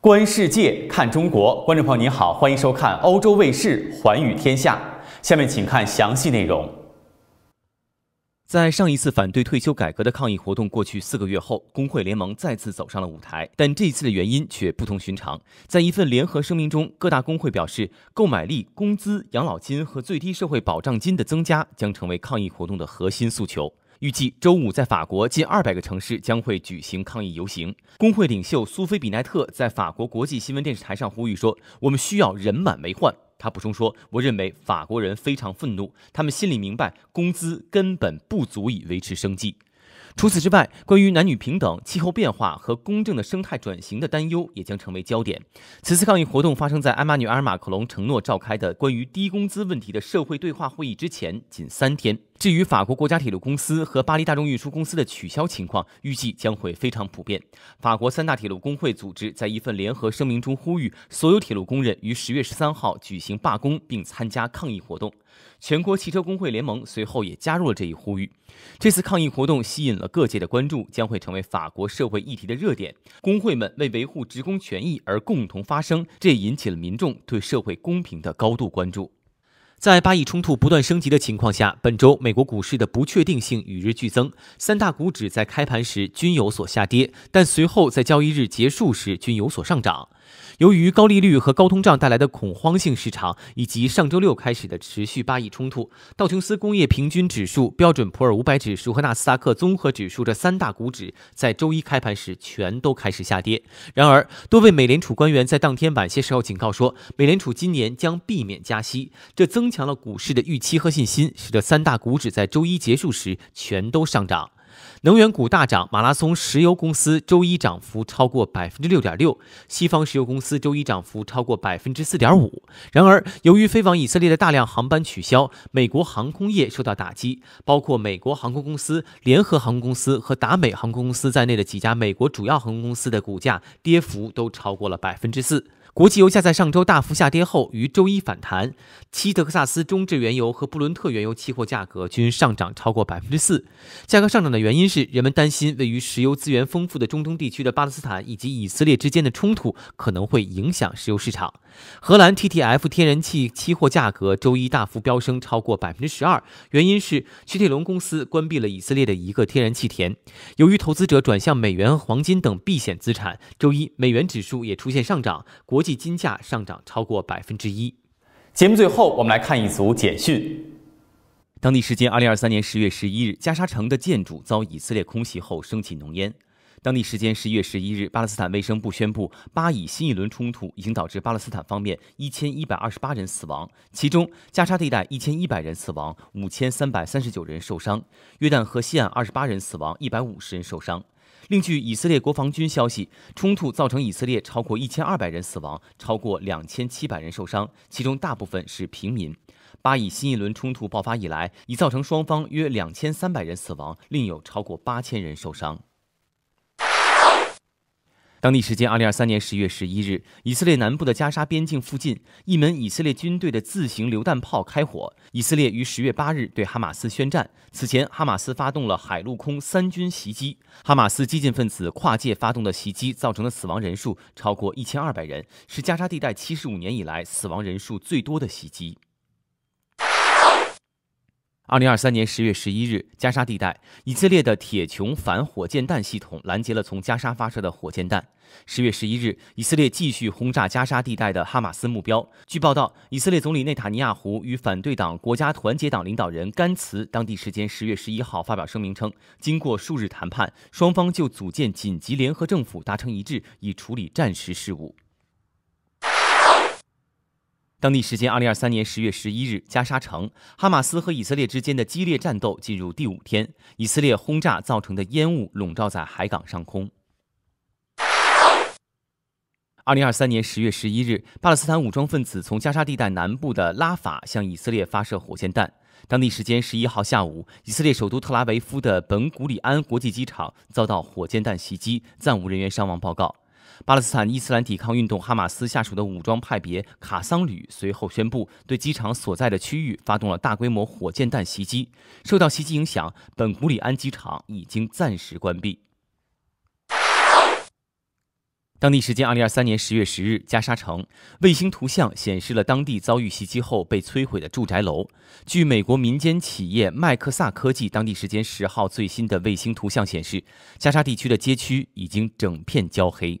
观世界，看中国。观众朋友您好，欢迎收看欧洲卫视《寰宇天下》。下面请看详细内容。在上一次反对退休改革的抗议活动过去四个月后，工会联盟再次走上了舞台，但这一次的原因却不同寻常。在一份联合声明中，各大工会表示，购买力、工资、养老金和最低社会保障金的增加将成为抗议活动的核心诉求。预计周五在法国近200个城市将会举行抗议游行。工会领袖苏菲·比奈特在法国国际新闻电视台上呼吁说：“我们需要人满为患。”他补充说：“我认为法国人非常愤怒，他们心里明白工资根本不足以维持生计。”除此之外，关于男女平等、气候变化和公正的生态转型的担忧也将成为焦点。此次抗议活动发生在埃马纽埃尔·马克龙承诺召开的关于低工资问题的社会对话会议之前仅三天。至于法国国家铁路公司和巴黎大众运输公司的取消情况，预计将会非常普遍。法国三大铁路工会组织在一份联合声明中呼吁所有铁路工人于十月十三号举行罢工，并参加抗议活动。全国汽车工会联盟随后也加入了这一呼吁。这次抗议活动吸引了各界的关注，将会成为法国社会议题的热点。工会们为维护职工权益而共同发声，这也引起了民众对社会公平的高度关注。在巴以冲突不断升级的情况下，本周美国股市的不确定性与日俱增。三大股指在开盘时均有所下跌，但随后在交易日结束时均有所上涨。由于高利率和高通胀带来的恐慌性市场，以及上周六开始的持续巴以冲突，道琼斯工业平均指数、标准普尔五百指数和纳斯达克综合指数这三大股指在周一开盘时全都开始下跌。然而，多位美联储官员在当天晚些时候警告说，美联储今年将避免加息，这增强了股市的预期和信心，使得三大股指在周一结束时全都上涨。能源股大涨，马拉松石油公司周一涨幅超过百分之六点六，西方石油公司周一涨幅超过百分之四点五。然而，由于飞往以色列的大量航班取消，美国航空业受到打击，包括美国航空公司、联合航空公司和达美航空公司在内的几家美国主要航空公司的股价跌幅都超过了百分之四。国际油价在上周大幅下跌后，于周一反弹。七德克萨斯中质原油和布伦特原油期货价格均上涨超过百分之四。价格上涨的原因是，人们担心位于石油资源丰富的中东地区的巴勒斯坦以及以色列之间的冲突可能会影响石油市场。荷兰 TTF 天然气期货价格周一大幅飙升超过百分之十二，原因是雪铁龙公司关闭了以色列的一个天然气田。由于投资者转向美元、黄金等避险资产，周一美元指数也出现上涨。国。国际金价上涨超过百分之一。节目最后，我们来看一组简讯。当地时间二零二三年十月十一日，加沙城的建筑遭以色列空袭后升起浓烟。当地时间十一月十一日，巴勒斯坦卫生部宣布，巴以新一轮冲突已经导致巴勒斯坦方面一千一百二十八人死亡，其中加沙地带一千一百人死亡，五千三百三十九人受伤；约旦河西岸二十八人死亡，一百五十人受伤。另据以色列国防军消息，冲突造成以色列超过一千二百人死亡，超过两千七百人受伤，其中大部分是平民。巴以新一轮冲突爆发以来，已造成双方约两千三百人死亡，另有超过八千人受伤。当地时间二零二三年十月十一日，以色列南部的加沙边境附近，一门以色列军队的自行榴弹炮开火。以色列于十月八日对哈马斯宣战。此前，哈马斯发动了海陆空三军袭击。哈马斯激进分子跨界发动的袭击造成的死亡人数超过一千二百人，是加沙地带七十五年以来死亡人数最多的袭击。二零二三年十月十一日，加沙地带，以色列的铁穹反火箭弹系统拦截了从加沙发射的火箭弹。十月十一日，以色列继续轰炸加沙地带的哈马斯目标。据报道，以色列总理内塔尼亚胡与反对党国家团结党领导人甘茨当地时间十月十一号发表声明称，经过数日谈判，双方就组建紧急联合政府达成一致，以处理战时事务。当地时间2023年10月11日，加沙城，哈马斯和以色列之间的激烈战斗进入第五天。以色列轰炸造成的烟雾笼罩在海港上空。2023年10月11日，巴勒斯坦武装分子从加沙地带南部的拉法向以色列发射火箭弹。当地时间11号下午，以色列首都特拉维夫的本古里安国际机场遭到火箭弹袭击，暂无人员伤亡报告。巴勒斯坦伊斯兰抵抗运动（哈马斯）下属的武装派别卡桑旅随后宣布，对机场所在的区域发动了大规模火箭弹袭击。受到袭击影响，本古里安机场已经暂时关闭。当地时间2023年10月10日，加沙城卫星图像显示了当地遭遇袭击后被摧毁的住宅楼。据美国民间企业麦克萨科技当地时间10号最新的卫星图像显示，加沙地区的街区已经整片焦黑。